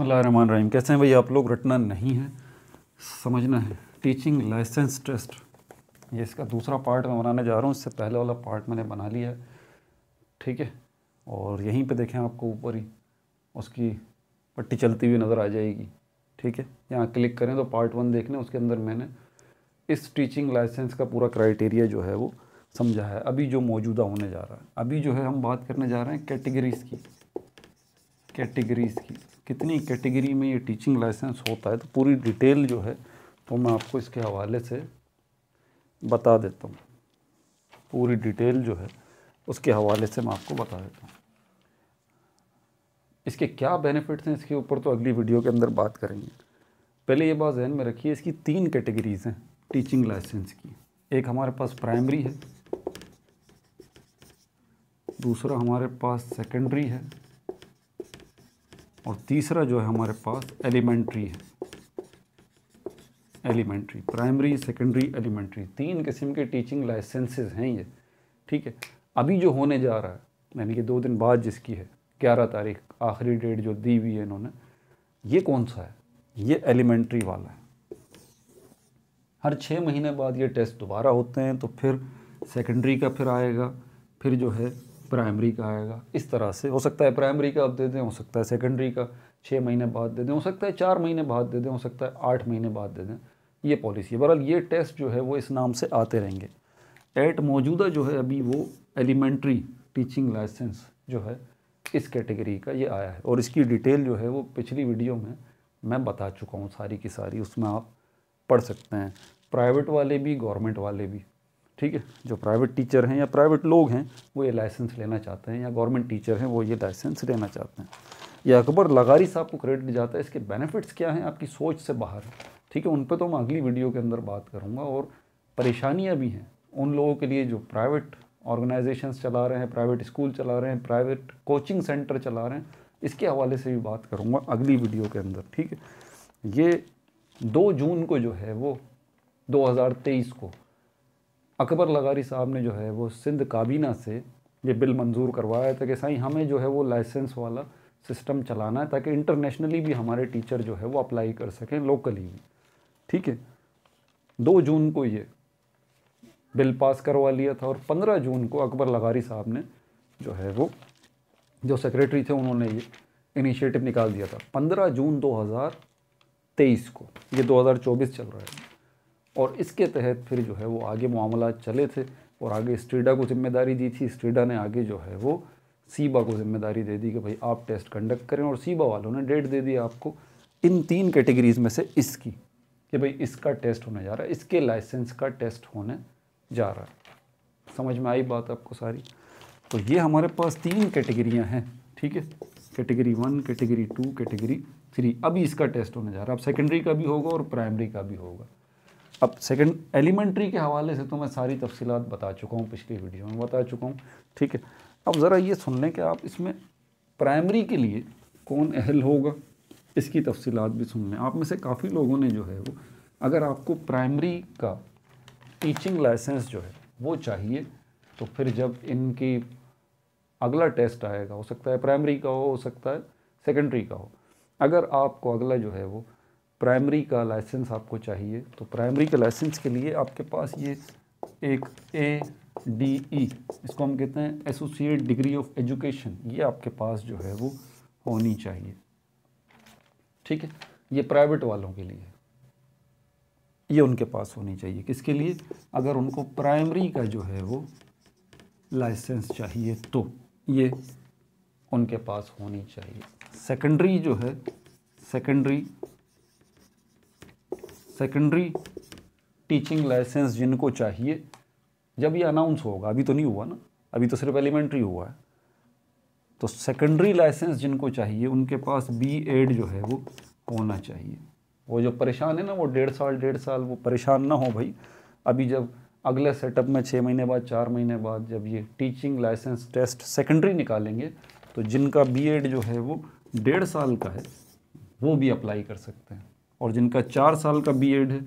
रहीम कैसे हैं भाई आप लोग रटना नहीं है समझना है टीचिंग लाइसेंस टेस्ट ये इसका दूसरा पार्ट मैं बनाने जा रहा हूँ इससे पहले वाला पार्ट मैंने बना लिया है ठीक है और यहीं पे देखें आपको ऊपर ही उसकी पट्टी चलती हुई नज़र आ जाएगी ठीक है यहाँ क्लिक करें तो पार्ट वन देख लें उसके अंदर मैंने इस टीचिंग लाइसेंस का पूरा क्राइटेरिया जो है वो समझा है अभी जो मौजूदा होने जा रहा है अभी जो है हम बात करने जा रहे हैं कैटेगरीज़ की कैटेगरीज़ की कितनी कैटेगरी में ये टीचिंग लाइसेंस होता है तो पूरी डिटेल जो है तो मैं आपको इसके हवाले से बता देता हूँ पूरी डिटेल जो है उसके हवाले से मैं आपको बता देता हूँ इसके क्या बेनिफिट्स हैं इसके ऊपर तो अगली वीडियो के अंदर बात करेंगे पहले ये बात जहन में रखिए इसकी तीन कैटेगरीज़ हैं टीचिंग लाइसेंस की एक हमारे पास प्राइमरी है दूसरा हमारे पास सेकेंडरी है और तीसरा जो है हमारे पास एलिमेंट्री है एलिमेंट्री प्राइमरी सेकेंडरी एलिमेंट्री तीन किस्म के टीचिंग लाइसेंसेज हैं ये ठीक है अभी जो होने जा रहा है यानी कि दो दिन बाद जिसकी है ग्यारह तारीख आखिरी डेट जो दी हुई है इन्होंने ये कौन सा है ये एलिमेंट्री वाला है हर छः महीने बाद ये टेस्ट दोबारा होते हैं तो फिर सेकेंडरी का फिर आएगा फिर जो है प्राइमरी का आएगा इस तरह से हो सकता है प्राइमरी का आप दे दें हो सकता है सेकेंडरी का छः महीने बाद दे दें हो सकता है चार महीने बाद दे दें हो सकता है आठ महीने बाद दे दें ये पॉलिसी है बहरहाल ये टेस्ट जो है वो इस नाम से आते रहेंगे एट मौजूदा जो है अभी वो एलिमेंट्री टीचिंग लाइसेंस जो है इस कैटेगरी का ये आया है और इसकी डिटेल जो है वो पिछली वीडियो में मैं बता चुका हूँ सारी की सारी उसमें आप पढ़ सकते हैं प्राइवेट वाले भी गवर्नमेंट वाले भी ठीक है जो प्राइवेट टीचर हैं या प्राइवेट लोग हैं वो ये लाइसेंस लेना चाहते हैं या गवर्नमेंट टीचर हैं वो ये लाइसेंस लेना चाहते हैं ये अकबर लगारी साहब को क्रेडिट जाता है इसके बेनिफिट्स क्या हैं आपकी सोच से बाहर ठीक है उन पर तो मैं अगली वीडियो के अंदर बात करूँगा और परेशानियाँ भी हैं उन लोगों के लिए जो प्राइवेट ऑर्गेनाइजेशंस चला रहे हैं प्राइवेट स्कूल चला रहे हैं प्राइवेट कोचिंग सेंटर चला रहे हैं इसके हवाले से भी बात करूँगा अगली वीडियो के अंदर ठीक है ये दो जून को जो है वो 2023 को अकबर लगारी साहब ने जो है वो सिंध काबीना से ये बिल मंजूर करवाया था कि साई हमें जो है वो लाइसेंस वाला सिस्टम चलाना है ताकि इंटरनेशनली भी हमारे टीचर जो है वो अप्लाई कर सकें लोकली भी ठीक है दो जून को ये बिल पास करवा लिया था और पंद्रह जून को अकबर लगारी साहब ने जो है वो जो सेक्रेटरी थे उन्होंने ये इनिशिएटिव निकाल दिया था पंद्रह जून दो हज़ार तेईस को ये दो चल रहा है और इसके तहत फिर जो है वो आगे मामला चले थे और आगे स्ट्रीडा को जिम्मेदारी दी थी स्ट्रीडा ने आगे जो है वो सीबा को जिम्मेदारी दे दी कि भाई आप टेस्ट कंडक्ट करें और सीबा वालों ने डेट दे दी आपको इन तीन कैटेगरीज में से इसकी कि भाई इसका टेस्ट होने जा रहा है इसके लाइसेंस का टेस्ट होने जा रहा है समझ में आई बात आपको सारी तो ये हमारे पास तीन कैटेगरियाँ हैं ठीक है category one category two category three अभी इसका टेस्ट होने जा रहा है अब सेकेंडरी का भी होगा और प्राइमरी का भी होगा अब सेकंड एलिमेंट्री के हवाले से तो मैं सारी तफसीत बता चुका हूँ पिछली वीडियो में बता चुका हूँ ठीक है अब ज़रा ये सुन लें कि आप इसमें प्राइमरी के लिए कौन अहल होगा इसकी तफसीत भी सुन लें आप में से काफ़ी लोगों ने जो है वो अगर आपको प्राइमरी का टीचिंग लाइसेंस जो है वो चाहिए तो फिर जब इनकी अगला टेस्ट आएगा हो सकता है प्राइमरी का हो हो सकता है सेकेंडरी का हो अगर आपको अगला जो है वो प्राइमरी का लाइसेंस आपको चाहिए तो प्राइमरी के लाइसेंस के लिए आपके पास ये एक ए डी ई इसको हम कहते हैं एसोसिएट डिग्री ऑफ एजुकेशन ये आपके पास जो है वो होनी चाहिए ठीक है ये प्राइवेट वालों के लिए ये उनके पास होनी चाहिए किसके लिए अगर उनको प्राइमरी का जो है वो लाइसेंस चाहिए तो ये उनके पास होनी चाहिए सेकेंडरी जो है सेकेंडरी सेकेंडरी टीचिंग लाइसेंस जिनको चाहिए जब ये अनाउंस होगा अभी तो नहीं हुआ ना अभी तो सिर्फ एलिमेंट्री हुआ है तो सेकेंडरी लाइसेंस जिनको चाहिए उनके पास बी एड जो है वो होना चाहिए वो जो परेशान है ना वो डेढ़ साल डेढ़ साल वो परेशान ना हो भाई अभी जब अगले सेटअप में छः महीने बाद चार महीने बाद जब ये टीचिंग लाइसेंस टेस्ट सेकेंडरी निकालेंगे तो जिनका बी एड जो है वो डेढ़ साल का है वो भी अप्लाई कर सकते हैं और जिनका चार साल का बी एड है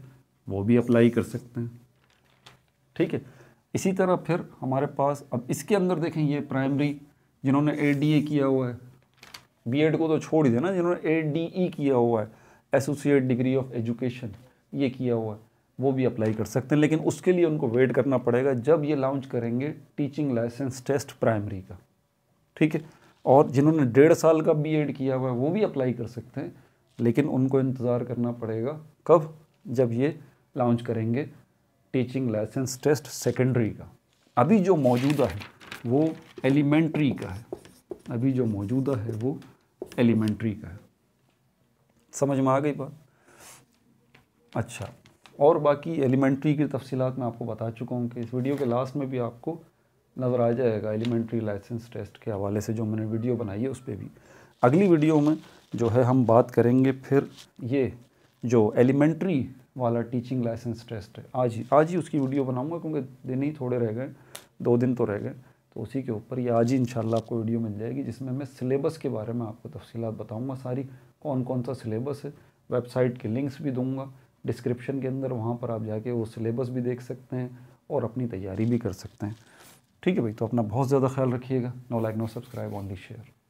वो भी अप्लाई कर सकते हैं ठीक है इसी तरह फिर हमारे पास अब इसके अंदर देखें ये प्राइमरी जिन्होंने ए डी ए किया हुआ है बी एड को तो छोड़ ही देना जिन्होंने ए डी ई किया हुआ है एसोसिएट डिग्री ऑफ एजुकेशन ये किया हुआ है वो भी अप्लाई कर सकते हैं लेकिन उसके लिए उनको वेट करना पड़ेगा जब ये लॉन्च करेंगे टीचिंग लाइसेंस टेस्ट प्राइमरी का ठीक है और जिन्होंने डेढ़ साल का बी एड किया हुआ है वो भी अप्लाई कर सकते हैं लेकिन उनको इंतज़ार करना पड़ेगा कब जब ये लॉन्च करेंगे टीचिंग लाइसेंस टेस्ट सेकेंडरी का अभी जो मौजूदा है वो एलिमेंट्री का है अभी जो मौजूदा है वो एलिमेंट्री का है समझ में आ गई बात अच्छा और बाकी एलिमेंट्री की तफसीत मैं आपको बता चुका हूँ कि इस वीडियो के लास्ट में भी आपको नज़र आ जाएगा एलिमेंट्री लाइसेंस टेस्ट के हवाले से जो मैंने वीडियो बनाई है उस पर भी अगली वीडियो में जो है हम बात करेंगे फिर ये जो एलिमेंट्री वाला टीचिंग लाइसेंस टेस्ट है आज ही आज ही उसकी वीडियो बनाऊंगा क्योंकि दिन ही थोड़े रह गए दो दिन तो रह गए तो उसी के ऊपर ये आज ही इंशाल्लाह आपको वीडियो मिल जाएगी जिसमें मैं सिलेबस के बारे में आपको तफसीलात बताऊँगा सारी कौन कौन सा सिलेबस है वेबसाइट के लिंक्स भी दूँगा डिस्क्रिप्शन के अंदर वहाँ पर आप जाके वो सिलेबस भी देख सकते हैं और अपनी तैयारी भी कर सकते हैं ठीक है भाई तो अपना बहुत ज़्यादा ख्याल रखिएगा no like no subscribe only share